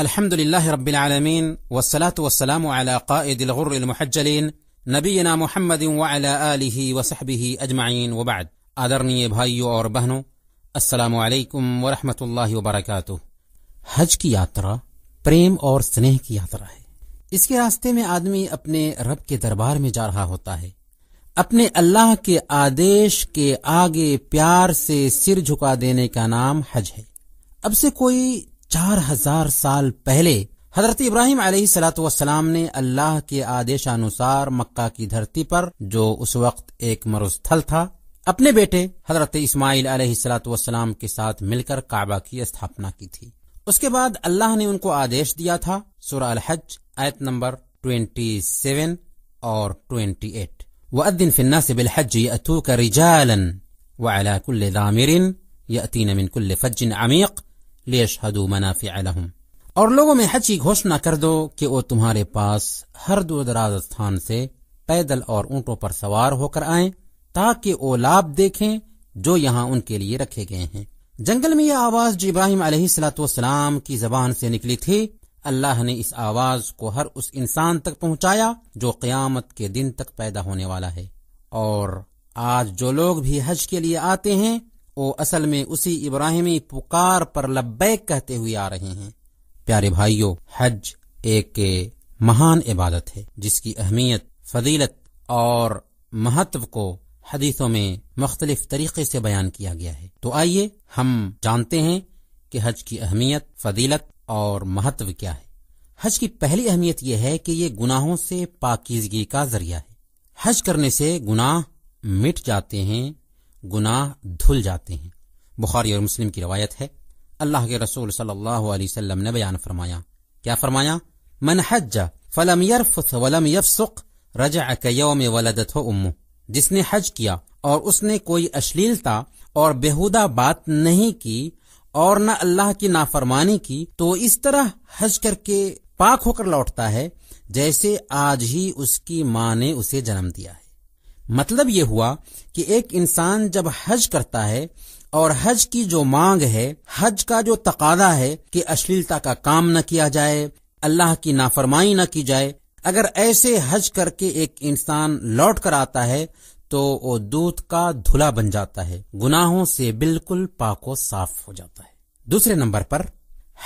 الحمد لله رب العالمين والصلاة والسلام على قائد الغر المحجلين نبينا محمد وعلى آله وصحبه أجمعين وبعد آدرني भाइयों और बहनों अस्सलाम वालेकुम वरहमतुल्लाहि वबरकातुहू हज की यात्रा प्रेम और स्नेह की यात्रा है इसके रास्ते में आदमी अपने रब के दरबार में जा रहा होता है अपने अल्लाह के आदेश के आगे प्यार से सिर झुका देने का नाम हज है अब से कोई چار ہزار سال پہلے حضرت ابراہیم علیہ سلاۃ والسلام نے اللہ کے آدیشانوسار مکہ کی دھرتی پر جو اس وقت ایک مروستھل تھا اپنے بیٹے حضرت اسماعیل علیہ سلاۃ والسلام کے ساتھ مل کر کعبہ کی استھاپنا کی تھی اس کے بعد اللہ نے ان کو آدیش دیا تھا سورہ الحج آیت نمبر 27 اور 28 وَأَدِّن فِي النَّاسِ بِالْحَجِّ يَأْتُوكَ رِجَالًا وَعَلَى كُلِّ ذَامِرٍ يَأْتِينَ مِن كُلِّ فَجٍ عَمِيقٍ لیش حدو منافی علم اور لوگوں میں حچی گھوشنا کر دو کہ وہ تمہارے پاس ہر دور استھان سے پیدل اور اونٹوں پر سوار ہو کر آئیں تاکہ وہ لاب دیکھیں جو یہاں ان کے لیے رکھے گئے ہیں جنگل میں یہ آواز جو ابراہیم علیہ السلاۃ والسلام کی زبان سے نکلی تھی اللہ نے اس آواز کو ہر اس انسان تک پہنچایا جو قیامت کے دن تک پیدا ہونے والا ہے اور آج جو لوگ بھی حج کے لیے آتے ہیں اصل میں اسی ابراہیمی پکار پر لبیک کہتے ہوئے آ رہے ہیں پیارے بھائیوں حج ایک مہان عبادت ہے جس کی اہمیت فضیلت اور مہتو کو حدیثوں میں مختلف طریقے سے بیان کیا گیا ہے تو آئیے ہم جانتے ہیں کہ حج کی اہمیت فضیلت اور مہتو کیا ہے حج کی پہلی اہمیت یہ ہے کہ یہ گناہوں سے پاکیزگی کا ذریعہ ہے حج کرنے سے گناہ مٹ جاتے ہیں گناہ دھل جاتے ہیں بخاری اور مسلم کی روایت ہے اللہ کے رسول صلی اللہ علیہ وسلم نے بیان فرمایا کیا فرمایا من حج فلم يرفث ولم يفسق رجع كيوم ولدته امه جس نے حج کیا اور اس نے کوئی اشلیلتا اور بےحودہ بات نہیں کی اور نہ اللہ کی نافرمانی کی تو اس طرح حج کر کے پاک ہو کر لوٹتا ہے جیسے آج ہی اس کی ماں نے اسے جنم دیا ہے مطلب یہ ہوا کہ ایک انسان جب حج کرتا ہے اور حج کی جو مانگ ہے حج کا جو تقاضا ہے کہ اشلیلتا کا کام نہ کیا جائے اللہ کی نافرمائی نہ کی جائے اگر ایسے حج کر کے ایک انسان لوٹ کر آتا ہے تو وہ دودھ کا دھلا بن جاتا ہے گناہوں سے بالکل پاک و صاف ہو جاتا ہے دوسرے نمبر پر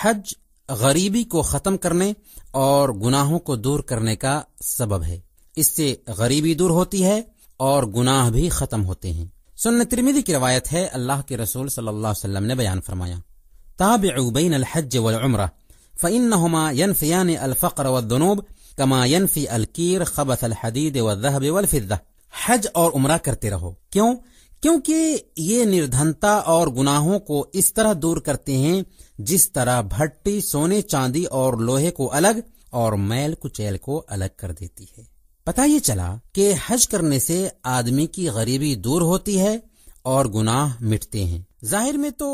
حج غریبی کو ختم کرنے اور گناہوں کو دور کرنے کا سبب ہے اس سے غریبی دور ہوتی ہے اور گناہ بھی ختم ہوتے ہیں سن ترمیدی کی روایت ہے اللہ کے رسول صلی اللہ علیہ وسلم نے بیان فرمایا تاب بین الحج والعمرہ فإنهما ينفيان الفقر والذنوب كما کما الكير خبث الحديد الحدید والفضة حج اور عمرہ کرتے رہو کیوں کیونکہ یہ نردھنتا اور گناہوں کو اس طرح دور کرتے ہیں جس طرح بھٹی سونے چاندی اور لوہے کو الگ اور میل کچیل کو الگ کر دیتی ہے پتا یہ چلا کہ حج کرنے سے آدمی کی غریبی دور ہوتی ہے اور گناہ مٹتے ہیں ظاہر میں تو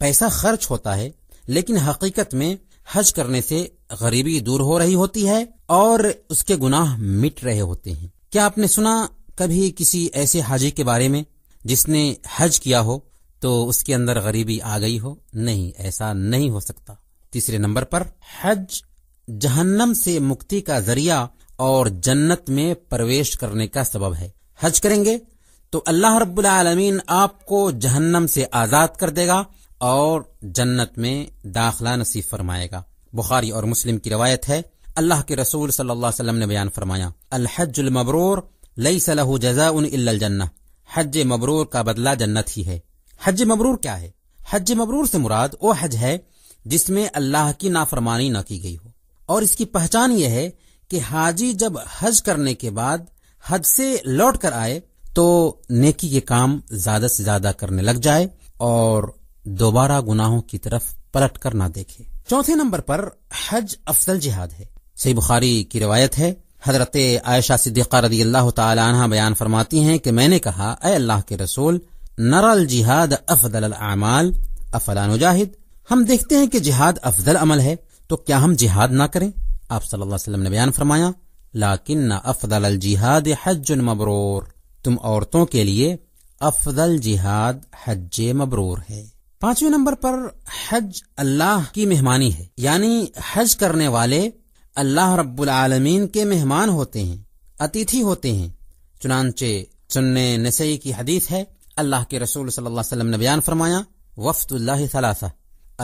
پیسہ خرچ ہوتا ہے لیکن حقیقت میں حج کرنے سے غریبی دور ہو رہی ہوتی ہے اور اس کے گناہ مٹ رہے ہوتے ہیں کیا آپ نے سنا کبھی کسی ایسے حاجی کے بارے میں جس نے حج کیا ہو تو اس کے اندر غریبی آ گئی ہو نہیں ایسا نہیں ہو سکتا تیسرے نمبر پر حج جہنم سے مکتی کا ذریعہ اور جنت میں پرویش کرنے کا سبب ہے حج کریں گے تو اللہ رب العالمین آپ کو جہنم سے آزاد کر دے گا اور جنت میں داخلہ نصیب فرمائے گا بخاری اور مسلم کی روایت ہے اللہ کے رسول صلی اللہ علیہ وسلم نے بیان فرمایا الحج المبرور لئی صلاح جزا ان الجنہ حج مبرور کا بدلہ جنت ہی ہے حج مبرور کیا ہے حج مبرور سے مراد وہ حج ہے جس میں اللہ کی نافرمانی نہ کی گئی ہو اور اس کی پہچان یہ ہے کہ حاجی جب حج کرنے کے بعد حج سے لوٹ کر آئے تو نیکی کے کام زیادہ سے زیادہ کرنے لگ جائے اور دوبارہ گناہوں کی طرف پلٹ کر نہ دیکھے چوتھے نمبر پر حج افضل جہاد ہے صحیح بخاری کی روایت ہے حضرت عائشہ صدیقہ رضی اللہ تعالی عنہ بیان فرماتی ہیں کہ میں نے کہا اے اللہ کے رسول نر الجہاد افضل العمال نجاہد ہم دیکھتے ہیں کہ جہاد افضل عمل ہے تو کیا ہم جہاد نہ کریں آپ صلی اللہ علیہ وسلم نے بیان فرمایا لاکن افضل افدل الجہاد حج مبرور تم عورتوں کے لیے افضل جہاد حج مبرور ہے پانچویں نمبر پر حج اللہ کی مہمانی ہے یعنی حج کرنے والے اللہ رب العالمین کے مہمان ہوتے ہیں اتیتھی ہوتے ہیں چنانچہ چن نسائی کی حدیث ہے اللہ کے رسول صلی اللہ علیہ وسلم نے بیان فرمایا وفد اللہ ثلاثہ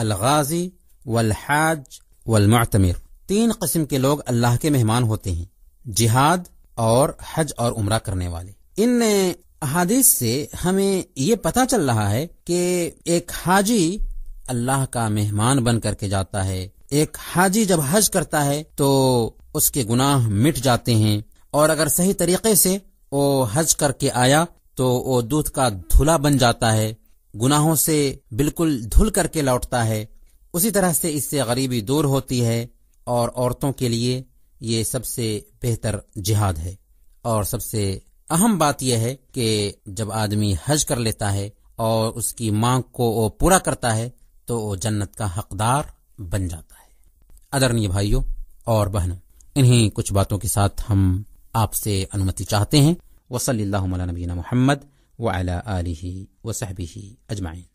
الغازی والحاج والمعتمر تین قسم کے لوگ اللہ کے مہمان ہوتے ہیں جہاد اور حج اور عمرہ کرنے والے ان حادث سے ہمیں یہ پتا چل رہا ہے کہ ایک حاجی اللہ کا مہمان بن کر کے جاتا ہے ایک حاجی جب حج کرتا ہے تو اس کے گناہ مٹ جاتے ہیں اور اگر صحیح طریقے سے وہ حج کر کے آیا تو وہ دودھ کا دھلا بن جاتا ہے گناہوں سے بالکل دھل کر کے لوٹتا ہے اسی طرح سے اس سے غریبی دور ہوتی ہے اور عورتوں کے لیے یہ سب سے بہتر جہاد ہے اور سب سے اہم بات یہ ہے کہ جب آدمی حج کر لیتا ہے اور اس کی مانگ کو وہ پورا کرتا ہے تو وہ جنت کا حقدار بن جاتا ہے ادرنی بھائیوں اور بہنوں انہیں کچھ باتوں کے ساتھ ہم آپ سے انمتی چاہتے ہیں وصلی اللہ علیہ نبینا محمد و آلہ علی و صحبی